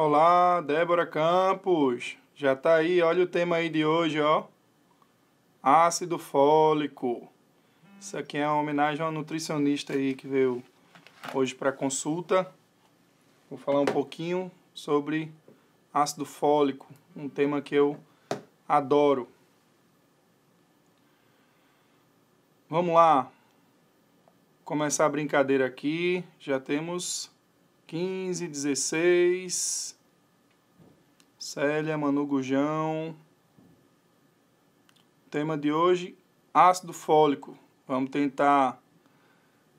Olá, Débora Campos. Já tá aí, olha o tema aí de hoje, ó. Ácido fólico. Isso aqui é uma homenagem a uma nutricionista aí que veio hoje para consulta. Vou falar um pouquinho sobre ácido fólico, um tema que eu adoro. Vamos lá. Começar a brincadeira aqui. Já temos 15, 16. Célia, Manu Gujão. Tema de hoje, ácido fólico. Vamos tentar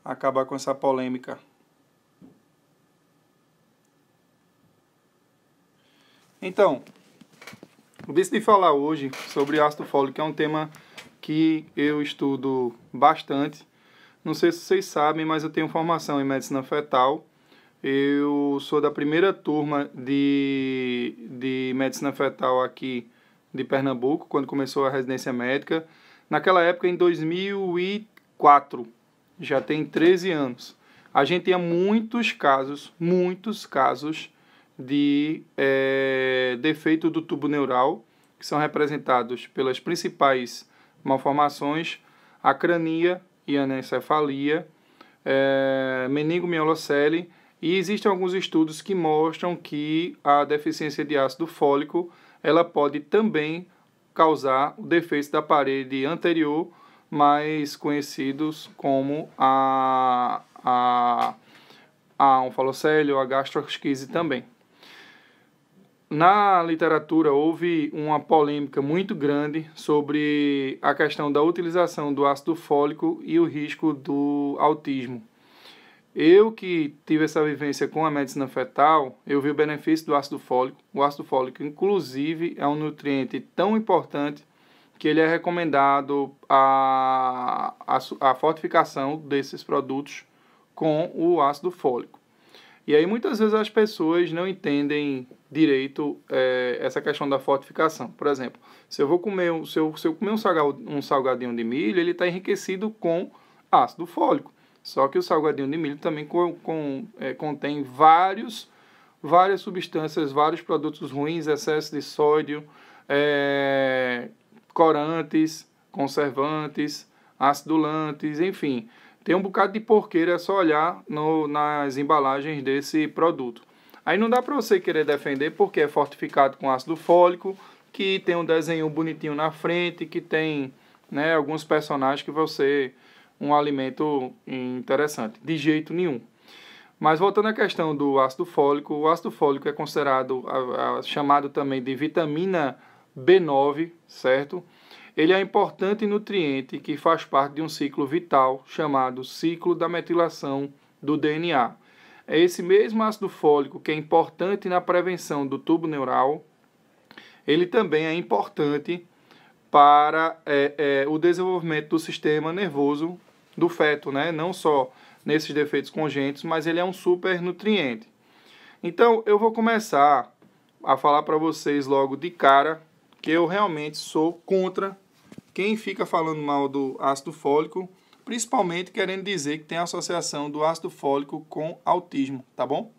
acabar com essa polêmica. Então, o bicho de falar hoje sobre ácido fólico é um tema que eu estudo bastante. Não sei se vocês sabem, mas eu tenho formação em medicina fetal eu sou da primeira turma de, de medicina fetal aqui de Pernambuco, quando começou a residência médica. Naquela época, em 2004, já tem 13 anos, a gente tinha muitos casos, muitos casos de é, defeito do tubo neural, que são representados pelas principais malformações, a crania e anencefalia, é, eh, meningomielocele, e existem alguns estudos que mostram que a deficiência de ácido fólico ela pode também causar o defeito da parede anterior, mais conhecidos como a, a, a onfalocele ou a gastroesquise também. Na literatura houve uma polêmica muito grande sobre a questão da utilização do ácido fólico e o risco do autismo. Eu que tive essa vivência com a medicina fetal, eu vi o benefício do ácido fólico. O ácido fólico, inclusive, é um nutriente tão importante que ele é recomendado a, a, a fortificação desses produtos com o ácido fólico. E aí muitas vezes as pessoas não entendem direito é, essa questão da fortificação. Por exemplo, se eu vou comer, se eu, se eu comer um, salgado, um salgadinho de milho, ele está enriquecido com ácido fólico. Só que o salgadinho de milho também com, com, é, contém vários, várias substâncias, vários produtos ruins, excesso de sódio, é, corantes, conservantes, acidulantes, enfim. Tem um bocado de porqueira, é só olhar no, nas embalagens desse produto. Aí não dá para você querer defender porque é fortificado com ácido fólico, que tem um desenho bonitinho na frente, que tem né, alguns personagens que você um alimento interessante, de jeito nenhum. Mas voltando à questão do ácido fólico, o ácido fólico é considerado a, a, chamado também de vitamina B9, certo? Ele é um importante nutriente que faz parte de um ciclo vital chamado ciclo da metilação do DNA. É esse mesmo ácido fólico que é importante na prevenção do tubo neural. Ele também é importante para é, é, o desenvolvimento do sistema nervoso do feto, né? Não só nesses defeitos congênitos, mas ele é um super nutriente. Então, eu vou começar a falar para vocês logo de cara que eu realmente sou contra quem fica falando mal do ácido fólico, principalmente querendo dizer que tem associação do ácido fólico com autismo, tá bom?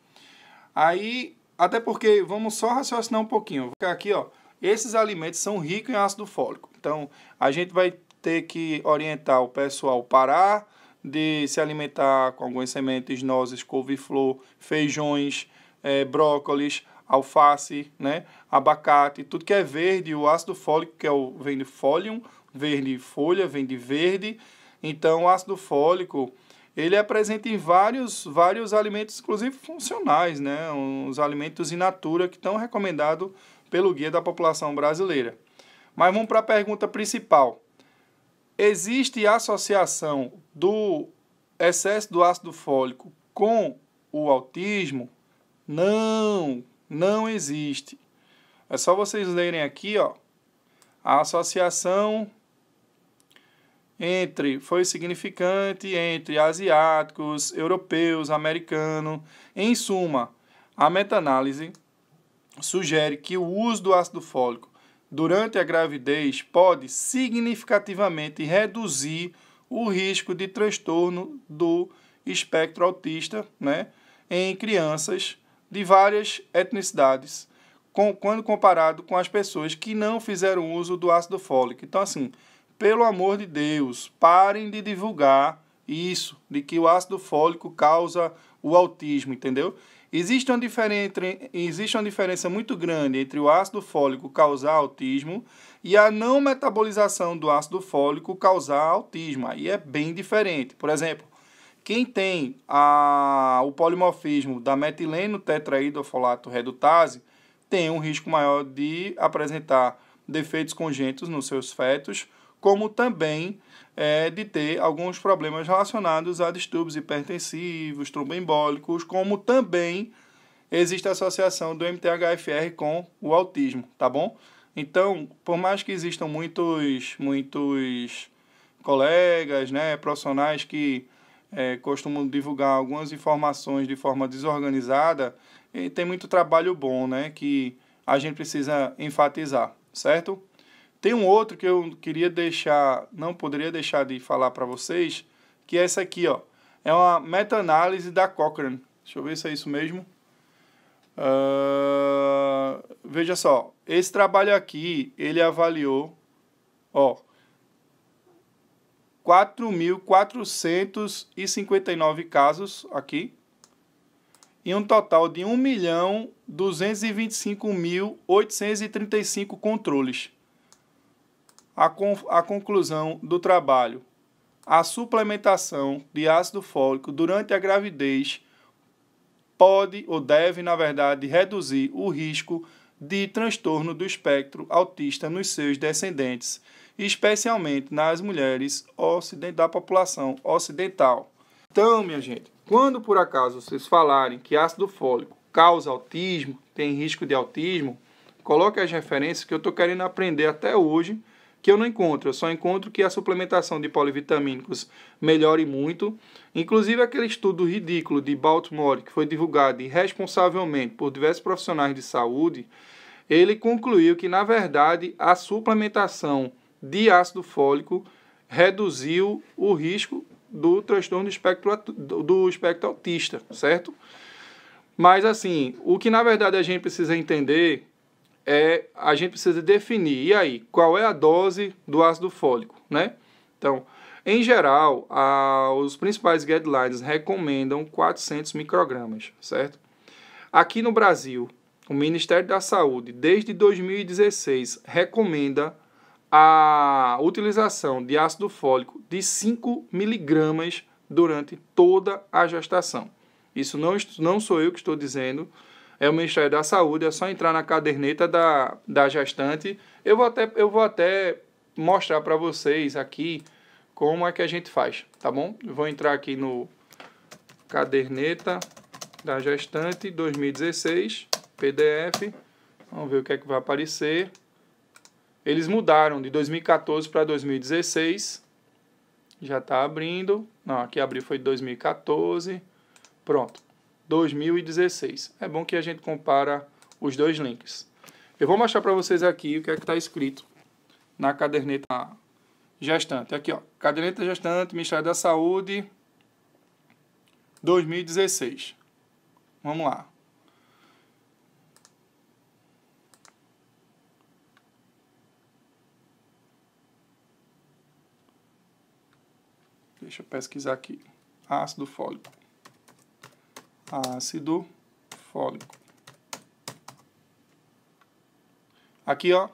Aí, até porque vamos só raciocinar um pouquinho. Aqui, ó, esses alimentos são ricos em ácido fólico. Então, a gente vai ter que orientar o pessoal parar de se alimentar com algumas sementes, nozes, couve-flor, feijões, é, brócolis, alface, né, abacate, tudo que é verde, o ácido fólico, que é o, vem de fólium, verde folha, vem de verde. Então, o ácido fólico, ele é presente em vários, vários alimentos, inclusive funcionais, né, os alimentos in natura que estão recomendados pelo Guia da População Brasileira. Mas vamos para a pergunta principal. Existe associação do excesso do ácido fólico com o autismo? Não, não existe. É só vocês lerem aqui, ó. A associação entre foi significante entre asiáticos, europeus, americanos. Em suma, a meta-análise sugere que o uso do ácido fólico durante a gravidez pode significativamente reduzir o risco de transtorno do espectro autista né, em crianças de várias etnicidades, com, quando comparado com as pessoas que não fizeram uso do ácido fólico. Então, assim, pelo amor de Deus, parem de divulgar isso, de que o ácido fólico causa o autismo, entendeu? Existe uma, diferença, existe uma diferença muito grande entre o ácido fólico causar autismo e a não metabolização do ácido fólico causar autismo. Aí é bem diferente. Por exemplo, quem tem a, o polimorfismo da metileno folato redutase tem um risco maior de apresentar defeitos congênitos nos seus fetos, como também é, de ter alguns problemas relacionados a distúrbios hipertensivos, tromboembólicos, como também existe a associação do MTHFR com o autismo, tá bom? Então, por mais que existam muitos, muitos colegas, né, profissionais que é, costumam divulgar algumas informações de forma desorganizada, tem muito trabalho bom, né, que a gente precisa enfatizar, certo? Tem um outro que eu queria deixar, não poderia deixar de falar para vocês, que é essa aqui, ó. É uma meta-análise da Cochrane. Deixa eu ver se é isso mesmo. Uh, veja só, esse trabalho aqui, ele avaliou, ó, 4.459 casos aqui, e um total de 1.225.835 controles a, con a conclusão do trabalho. A suplementação de ácido fólico durante a gravidez pode ou deve, na verdade, reduzir o risco de transtorno do espectro autista nos seus descendentes, especialmente nas mulheres da população ocidental. Então, minha gente, quando por acaso vocês falarem que ácido fólico causa autismo, tem risco de autismo, coloque as referências que eu estou querendo aprender até hoje que eu não encontro. Eu só encontro que a suplementação de polivitamínicos melhore muito. Inclusive aquele estudo ridículo de Baltimore, que foi divulgado irresponsavelmente por diversos profissionais de saúde, ele concluiu que, na verdade, a suplementação de ácido fólico reduziu o risco do transtorno do espectro, do espectro autista, certo? Mas, assim, o que na verdade a gente precisa entender é a gente precisa definir, e aí, qual é a dose do ácido fólico, né? Então, em geral, a, os principais guidelines recomendam 400 microgramas, certo? Aqui no Brasil, o Ministério da Saúde, desde 2016, recomenda a utilização de ácido fólico de 5 miligramas durante toda a gestação. Isso não, não sou eu que estou dizendo, é o Ministério da Saúde, é só entrar na caderneta da, da gestante. Eu vou até, eu vou até mostrar para vocês aqui como é que a gente faz, tá bom? vou entrar aqui no caderneta da gestante 2016, PDF. Vamos ver o que é que vai aparecer. Eles mudaram de 2014 para 2016. Já está abrindo. Não, aqui abriu foi 2014. Pronto. 2016. É bom que a gente compara os dois links. Eu vou mostrar para vocês aqui o que é que está escrito na caderneta gestante. Aqui, ó, caderneta gestante, Ministério da Saúde, 2016. Vamos lá. Deixa eu pesquisar aqui. Ácido fólico ácido fólico. Aqui, ó.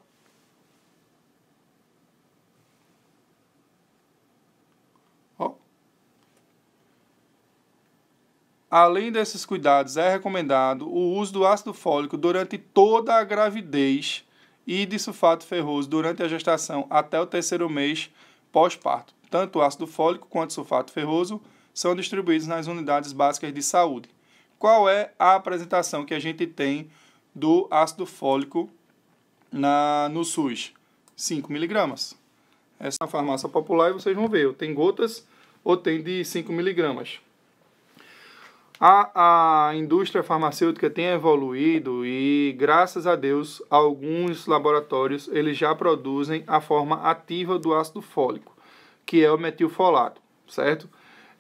ó. Além desses cuidados, é recomendado o uso do ácido fólico durante toda a gravidez e de sulfato ferroso durante a gestação até o terceiro mês pós-parto. Tanto o ácido fólico quanto o sulfato ferroso são distribuídos nas unidades básicas de saúde qual é a apresentação que a gente tem do ácido fólico na, no SUS? 5 miligramas. Essa é a farmácia popular e vocês vão ver, ou tem gotas ou tem de 5 miligramas. A, a indústria farmacêutica tem evoluído e, graças a Deus, alguns laboratórios eles já produzem a forma ativa do ácido fólico, que é o metilfolato, certo?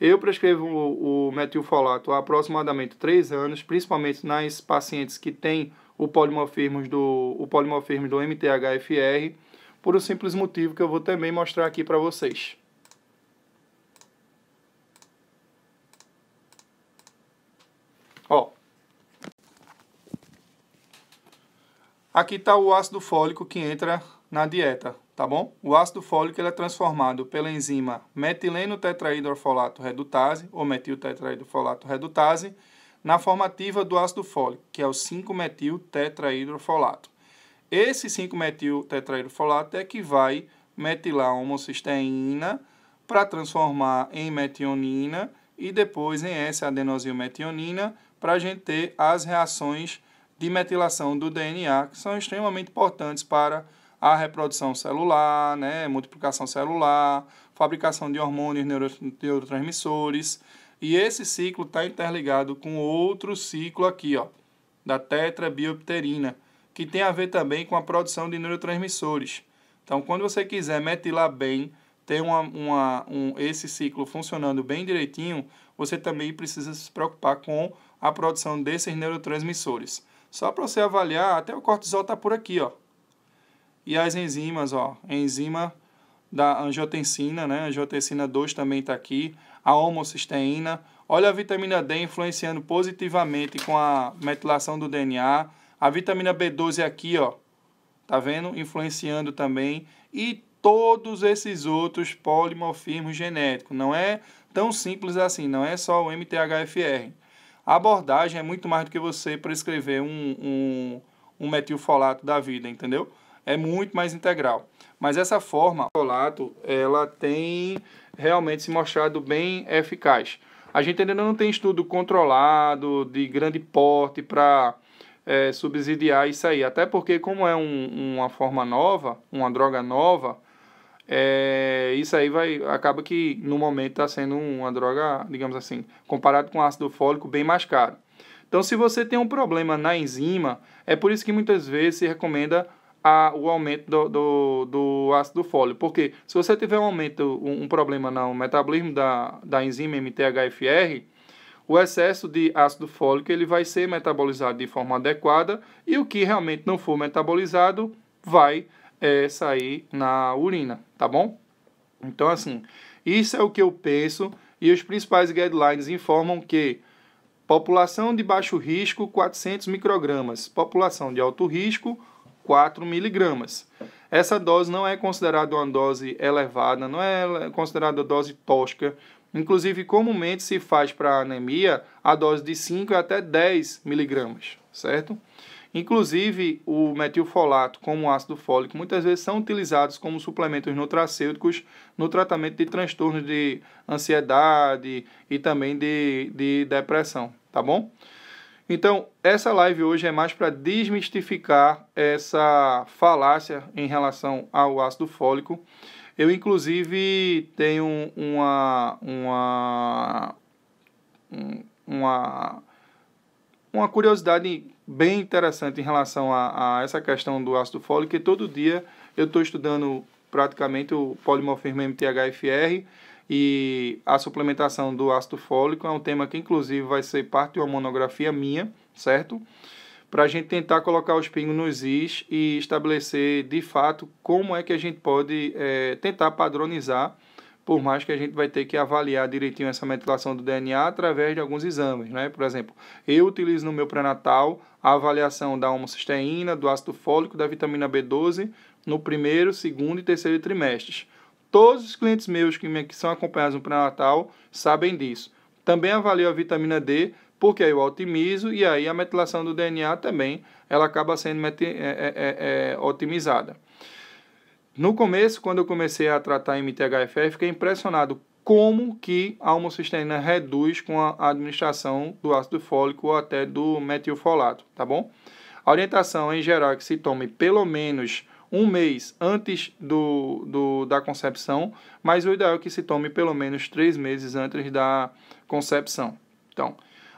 Eu prescrevo o, metilfolato há aproximadamente 3 anos, principalmente nas pacientes que têm o polimorfismo do, o polimorfismo do MTHFR, por um simples motivo que eu vou também mostrar aqui para vocês. Ó. Aqui está o ácido fólico que entra na dieta tá bom? O ácido fólico ele é transformado pela enzima metileno tetraidrofolato redutase, ou metil tetraidrofolato redutase, na formativa do ácido fólico, que é o 5-metil tetraidrofolato. Esse 5-metil tetraidrofolato é que vai metilar a homocisteína para transformar em metionina e depois em S-adenosilmetionina para a gente ter as reações de metilação do DNA, que são extremamente importantes para a reprodução celular, né, multiplicação celular, fabricação de hormônios neurotransmissores. E esse ciclo está interligado com outro ciclo aqui, ó, da tetrabiopterina, que tem a ver também com a produção de neurotransmissores. Então, quando você quiser metilar bem, ter uma, uma, um, esse ciclo funcionando bem direitinho, você também precisa se preocupar com a produção desses neurotransmissores. Só para você avaliar, até o cortisol está por aqui, ó. E as enzimas, ó, enzima da angiotensina, né? Angiotensina 2 também está aqui, a homocisteína. Olha a vitamina D influenciando positivamente com a metilação do DNA. A vitamina B12 aqui, ó, tá vendo? Influenciando também. E todos esses outros polimorfismos genéticos. Não é tão simples assim, não é só o MTHFR. A abordagem é muito mais do que você prescrever um, um, um metilfolato da vida, entendeu? é muito mais integral. Mas essa forma, o colato, ela tem realmente se mostrado bem eficaz. A gente ainda não tem estudo controlado, de grande porte, para é, subsidiar isso aí. Até porque, como é um, uma forma nova, uma droga nova, é, isso aí vai acaba que no momento está sendo uma droga, digamos assim, comparado com ácido fólico, bem mais caro. Então, se você tem um problema na enzima, é por isso que muitas vezes se recomenda a, o aumento do, do, do ácido fólico. Porque se você tiver um aumento, um, um problema no metabolismo da, da enzima MTHFR, o excesso de ácido fólico ele vai ser metabolizado de forma adequada e o que realmente não for metabolizado vai é, sair na urina, tá bom? Então, assim, isso é o que eu penso e os principais guidelines informam que população de baixo risco, 400 microgramas, população de alto risco, 4 miligramas. Essa dose não é considerada uma dose elevada, não é considerada dose tóxica. Inclusive, comumente se faz para anemia a dose de 5 até 10 miligramas, certo? Inclusive, o metilfolato, como ácido fólico, muitas vezes são utilizados como suplementos nutracêuticos no tratamento de transtornos de ansiedade e também de, de depressão, tá bom? Então, essa live hoje é mais para desmistificar essa falácia em relação ao ácido fólico. Eu, inclusive, tenho uma, uma, uma, uma curiosidade bem interessante em relação a, a essa questão do ácido fólico, que todo dia eu estou estudando praticamente o polimorfismo MTHFR e a suplementação do ácido fólico é um tema que, inclusive, vai ser parte de uma monografia minha, certo? Para a gente tentar colocar os pingos nos is e estabelecer, de fato, como é que a gente pode é, tentar padronizar por mais que a gente vai ter que avaliar direitinho essa metilação do DNA através de alguns exames, né? Por exemplo, eu utilizo no meu pré-natal a avaliação da homocisteína, do ácido fólico, da vitamina B12 no primeiro, segundo e terceiro trimestres. Todos os clientes meus que, me, que são acompanhados no pré-natal sabem disso. Também avalio a vitamina D, porque aí eu otimizo e aí a metilação do DNA também ela acaba sendo é, é, é, é, otimizada. No começo, quando eu comecei a tratar MTHFR, fiquei impressionado como que a homocisteína reduz com a administração do ácido fólico ou até do metilfolato, tá bom? A orientação é em geral é que se tome pelo menos um mês antes do, do, da concepção, mas o ideal é que se tome pelo menos três meses antes da concepção. Então,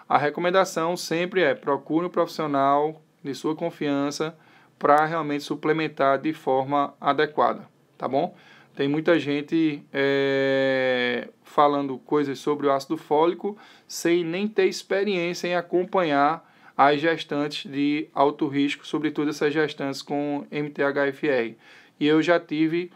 a recomendação sempre é procure um profissional de sua confiança para realmente suplementar de forma adequada, tá bom? Tem muita gente é, falando coisas sobre o ácido fólico sem nem ter experiência em acompanhar as gestantes de alto risco, sobretudo essas gestantes com MTHFR. E eu já tive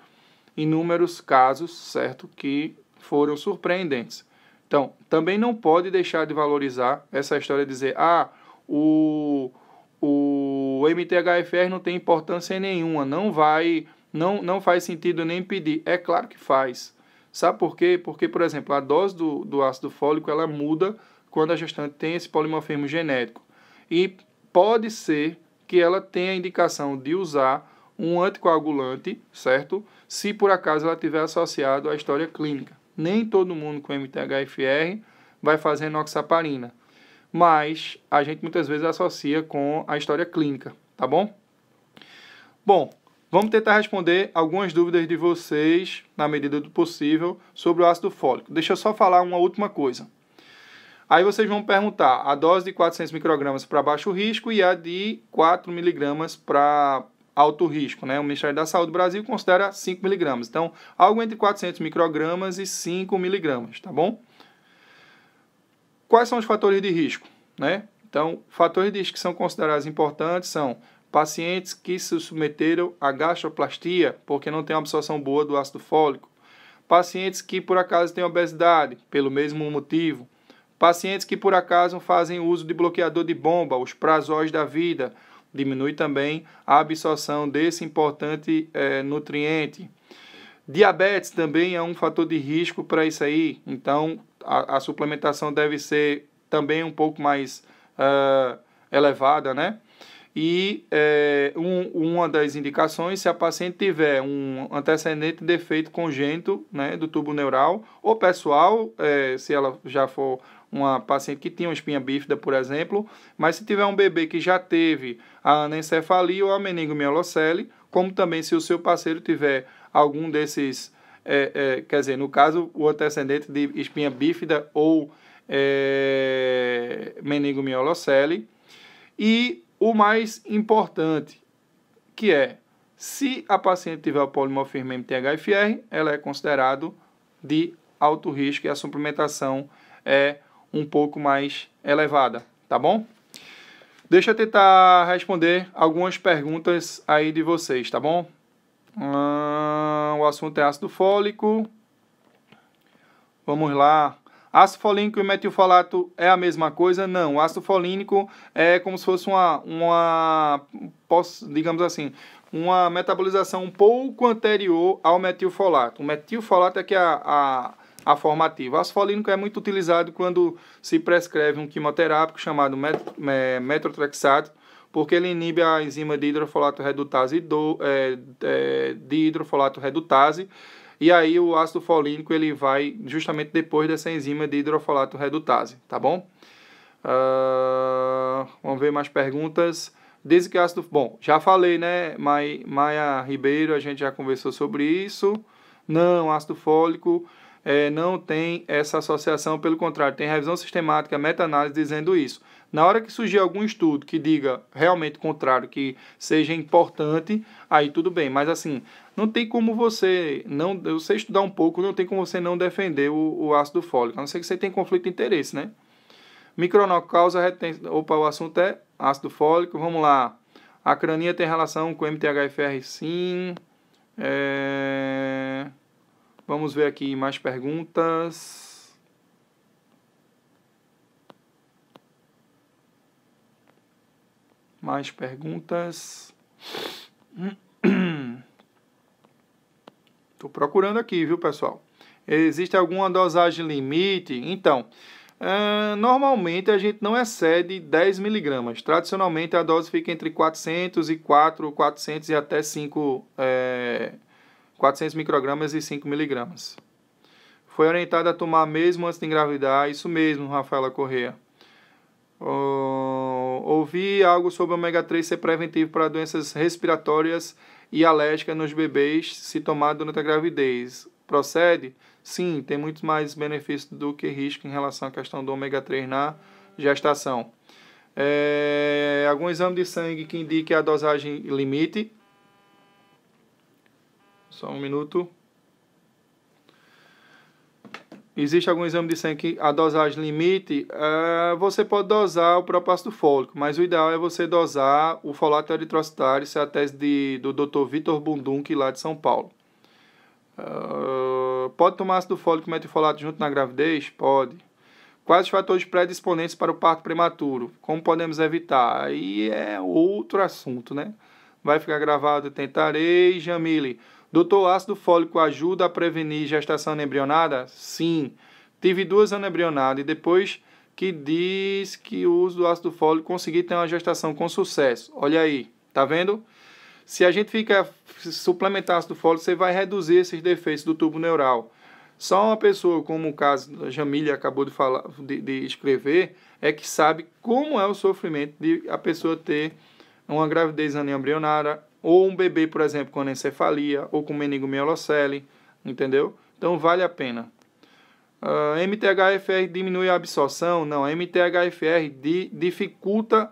inúmeros casos, certo, que foram surpreendentes. Então, também não pode deixar de valorizar essa história de dizer, ah, o, o MTHFR não tem importância nenhuma, não vai, não, não faz sentido nem pedir. É claro que faz. Sabe por quê? Porque, por exemplo, a dose do, do ácido fólico, ela muda quando a gestante tem esse polimorfismo genético e pode ser que ela tenha indicação de usar um anticoagulante, certo? Se por acaso ela tiver associado à história clínica. Nem todo mundo com MTHFR vai fazer enoxaparina, mas a gente muitas vezes associa com a história clínica, tá bom? Bom, vamos tentar responder algumas dúvidas de vocês, na medida do possível, sobre o ácido fólico. Deixa eu só falar uma última coisa. Aí vocês vão perguntar a dose de 400 microgramas para baixo risco e a de 4 miligramas para alto risco, né? O Ministério da Saúde do Brasil considera 5 miligramas. Então, algo entre 400 microgramas e 5 miligramas, tá bom? Quais são os fatores de risco, né? Então, fatores de risco que são considerados importantes são pacientes que se submeteram a gastroplastia porque não tem absorção boa do ácido fólico, pacientes que por acaso têm obesidade pelo mesmo motivo, Pacientes que por acaso fazem uso de bloqueador de bomba, os prazóis da vida, diminui também a absorção desse importante é, nutriente. Diabetes também é um fator de risco para isso aí, então a, a, suplementação deve ser também um pouco mais uh, elevada, né? E é, um, uma das indicações, se a paciente tiver um antecedente defeito congênito né, do tubo neural, ou pessoal, é, se ela já for uma paciente que tinha uma espinha bífida, por exemplo, mas se tiver um bebê que já teve a anencefalia ou a meningomielocele, como também se o seu parceiro tiver algum desses, é, é, quer dizer, no caso, o antecedente de espinha bífida ou é, meningomielocele. E o mais importante, que é, se a paciente tiver o polimorfismo MTHFR, ela é considerado de alto risco e a suplementação é um pouco mais elevada, tá bom? Deixa eu tentar responder algumas perguntas aí de vocês, tá bom? Hum, o assunto é ácido fólico. Vamos lá. Ácido folínico e metilfolato é a mesma coisa? Não. O ácido folínico é como se fosse uma, uma posso, digamos assim, uma metabolização um pouco anterior ao metilfolato. O metilfolato é que é a, a a formativa. Asfolínico é muito utilizado quando se prescreve um quimioterápico chamado met metrotrexato, porque ele inibe a enzima de hidrofolato redutase, do, é, é, de hidrofolato redutase, e aí o ácido folínico ele vai justamente depois dessa enzima de hidrofolato redutase, tá bom? Uh, vamos ver mais perguntas. Desde que ácido... Bom, já falei, né, Maia Ribeiro, a gente já conversou sobre isso. Não, ácido fólico é, não tem essa associação, pelo contrário, tem revisão sistemática, meta-análise dizendo isso. Na hora que surgir algum estudo que diga realmente o contrário, que seja importante, aí tudo bem. Mas assim, não tem como você não. Você estudar um pouco, não tem como você não defender o, o ácido fólico, a não ser que você tenha conflito de interesse, né? Micronal causa retenção. Opa, o assunto é ácido fólico. Vamos lá. A crania tem relação com MTHFR, sim. É... Vamos ver aqui mais perguntas. Mais perguntas. Estou procurando aqui, viu, pessoal? Existe alguma dosagem limite? Então, é, normalmente a gente não excede 10 miligramas. Tradicionalmente a dose fica entre 400 e 4, 400 e até 5 é, 400 microgramas e 5 miligramas. Foi orientada a tomar mesmo antes de engravidar, isso mesmo, Rafaela Correa. Uh, ouvi algo sobre ômega 3 ser preventivo para doenças respiratórias e alérgicas nos bebês se tomado durante a gravidez. Procede? Sim, tem muito mais benefício do que risco em relação à questão do ômega 3 na gestação. É, algum exame de sangue que indique a dosagem limite. Só um minuto. Existe algum exame de sangue que a dosagem limite? Uh, você pode dosar o propácido fólico, mas o ideal é você dosar o folato eritrocitário, isso é a tese de, do Dr. Vitor Bundunk, é lá de São Paulo. Uh, pode tomar ácido fólico e metilfolato junto na gravidez? Pode. Quais os fatores predisponentes para o parto prematuro? Como podemos evitar? Aí é outro assunto, né? Vai ficar gravado, tentarei, Jamile. Doutor, ácido fólico ajuda a prevenir gestação embrionada? Sim. Tive duas anembrionadas e depois que diz que o uso do ácido fólico consegui ter uma gestação com sucesso. Olha aí, tá vendo? Se a gente fica suplementar ácido fólico, você vai reduzir esses defeitos do tubo neural. Só uma pessoa, como o caso da Jamília acabou de, falar, de, de escrever, é que sabe como é o sofrimento de a pessoa ter uma gravidez anembrionada, ou um bebê, por exemplo, com encefalia ou com meningomielocele, entendeu? Então vale a pena. Uh, ah, MTHFR diminui a absorção? Não, MTHFR di dificulta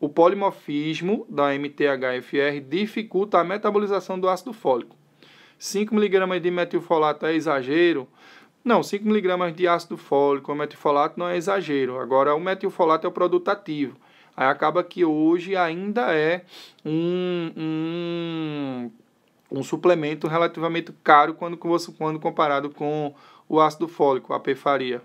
o polimorfismo da MTHFR, dificulta a metabolização do ácido fólico. 5mg de metilfolato é exagero? Não, 5mg de ácido fólico ou metilfolato não é exagero. Agora, o metilfolato é o produto ativo. Aí acaba que hoje ainda é um, um, um suplemento relativamente caro quando, quando comparado com o ácido fólico, a perfaria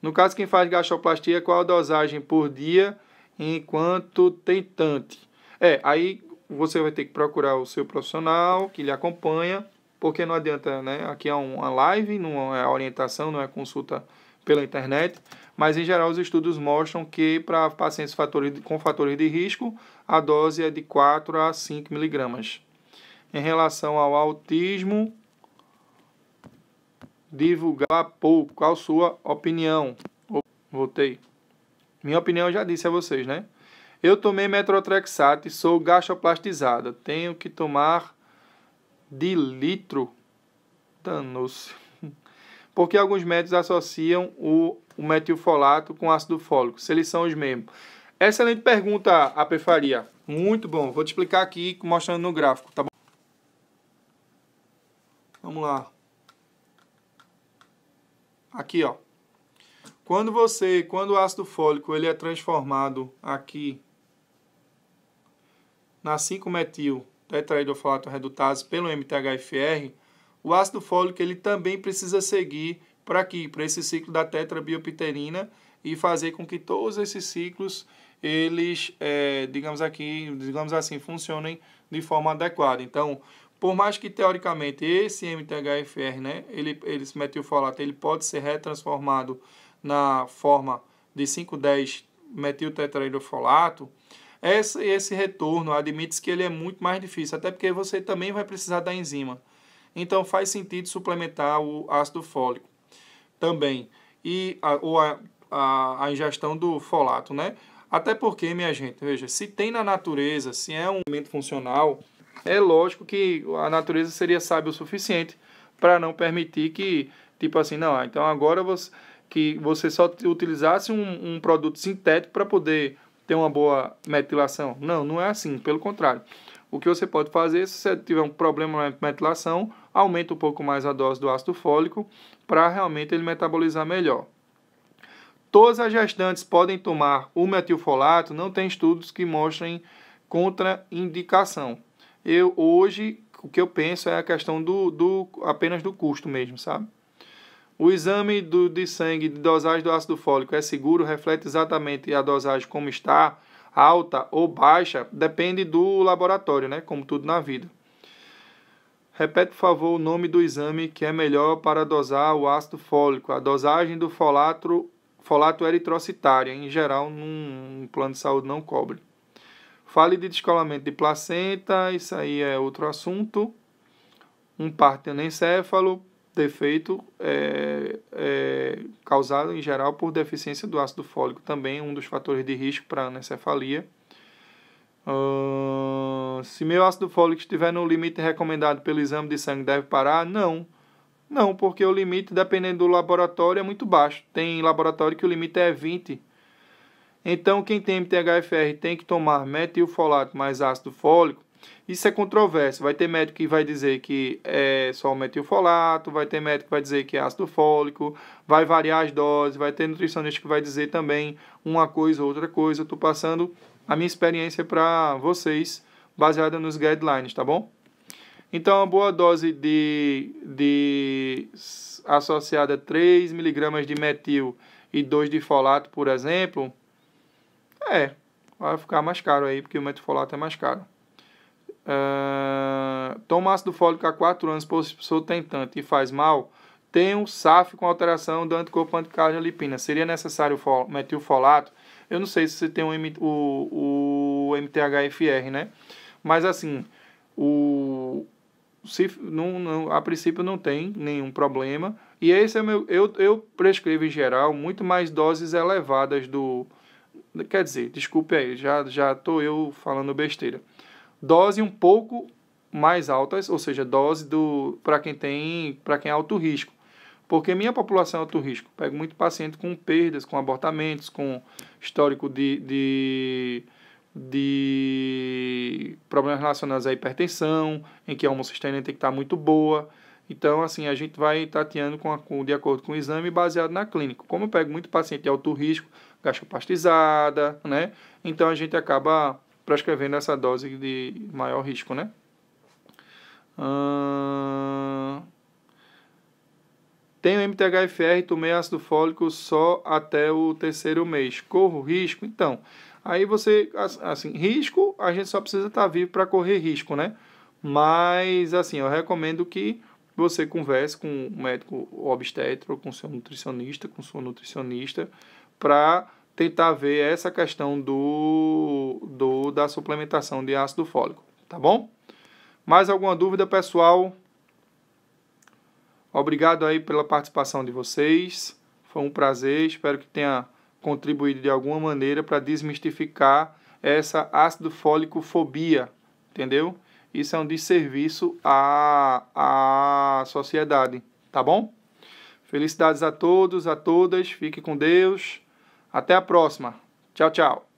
No caso, quem faz gastroplastia, qual a dosagem por dia enquanto tentante? É, aí você vai ter que procurar o seu profissional que lhe acompanha, porque não adianta, né? Aqui é uma live, não é orientação, não é consulta pela internet mas em geral os estudos mostram que para pacientes com fatores de risco, a dose é de 4 a 5 miligramas. Em relação ao autismo, divulgar pouco. Qual sua opinião? Voltei. Minha opinião eu já disse a vocês, né? Eu tomei metrotrexato e sou gastroplastizada. Tenho que tomar de litro. Danou-se. Porque alguns médicos associam o o metilfolato com ácido fólico, se eles são os mesmos? Excelente pergunta, Apefaria. Muito bom. Vou te explicar aqui mostrando no gráfico, tá bom? Vamos lá. Aqui, ó. Quando você, quando o ácido fólico ele é transformado aqui na 5-metil tetraidofolato redutase pelo MTHFR, o ácido fólico ele também precisa seguir para aqui, para esse ciclo da tetrabiopterina e fazer com que todos esses ciclos eles, é, digamos aqui, digamos assim, funcionem de forma adequada. Então, por mais que teoricamente esse MTHFR, né, ele, ele metilfolato, ele pode ser retransformado na forma de 5,10 metiltetraidrofolato, esse, esse retorno admite-se que ele é muito mais difícil, até porque você também vai precisar da enzima. Então faz sentido suplementar o ácido fólico também e a, ou a, a, a ingestão do folato, né? Até porque, minha gente, veja, se tem na natureza, se é um elemento funcional, é lógico que a natureza seria sábio o suficiente para não permitir que, tipo assim, não, ah, então agora você, que você só utilizasse um, um produto sintético para poder ter uma boa metilação. Não, não é assim, pelo contrário. O que você pode fazer, se você tiver um problema na metilação, aumenta um pouco mais a dose do ácido fólico para realmente ele metabolizar melhor. Todas as gestantes podem tomar o metilfolato, não tem estudos que mostrem contraindicação. Eu hoje o que eu penso é a questão do, do apenas do custo mesmo, sabe? O exame do, de sangue de dosagem do ácido fólico é seguro, reflete exatamente a dosagem como está, alta ou baixa, depende do laboratório, né? Como tudo na vida. Repete, por favor, o nome do exame que é melhor para dosar o ácido fólico. A dosagem do folato, folato eritrocitária, em geral, num plano de saúde não cobre. Fale de descolamento de placenta, isso aí é outro assunto. Um parto anencefalo, defeito é, é, causado em geral por deficiência do ácido fólico, também um dos fatores de risco para anencefalia. Hum se meu ácido fólico estiver no limite recomendado pelo exame de sangue, deve parar? Não. Não, porque o limite, dependendo do laboratório, é muito baixo. Tem laboratório que o limite é 20. Então, quem tem MTHFR tem que tomar metilfolato mais ácido fólico. Isso é controverso. Vai ter médico que vai dizer que é só metilfolato, vai ter médico que vai dizer que é ácido fólico, vai variar as doses, vai ter nutricionista que vai dizer também uma coisa, ou outra coisa. Eu estou passando a minha experiência para vocês baseada nos guidelines, tá bom? Então, uma boa dose de, de associada a 3 miligramas de metil e 2 de folato, por exemplo, é, vai ficar mais caro aí, porque o metilfolato é mais caro. Uh, toma ácido fólico há 4 anos por tanto e faz mal? Tem um SAF com alteração do anticorpo lipina. Seria necessário metilfolato? Eu não sei se você tem um, o, o MTHFR, né? Mas assim, o se não, não, a princípio não tem nenhum problema. E esse é meu eu, eu prescrevo em geral muito mais doses elevadas do quer dizer, desculpe aí, já já tô eu falando besteira. Dose um pouco mais altas, ou seja, dose do para quem tem, para quem é alto risco. Porque minha população é alto risco. Pego muito paciente com perdas, com abortamentos, com histórico de, de de problemas relacionados à hipertensão, em que a homocisteína tem que estar muito boa. Então, assim, a gente vai tateando com, a, com de acordo com o exame baseado na clínica. Como eu pego muito paciente de alto risco, gastropastizada, né? Então, a gente acaba prescrevendo essa dose de maior risco, né? Hum... Tenho MTHFR, tomei ácido fólico só até o terceiro mês. Corro risco? Então, aí você, assim, risco, a gente só precisa estar tá vivo para correr risco, né? Mas, assim, eu recomendo que você converse com o médico obstétrico, com seu nutricionista, com sua nutricionista, para tentar ver essa questão do, do da suplementação de ácido fólico, tá bom? Mais alguma dúvida, pessoal? Obrigado aí pela participação de vocês. Foi um prazer, espero que tenha contribuído de alguma maneira para desmistificar essa ácido fólico fobia, entendeu? Isso é um desserviço à, à sociedade, tá bom? Felicidades a todos, a todas, fique com Deus. Até a próxima. Tchau, tchau.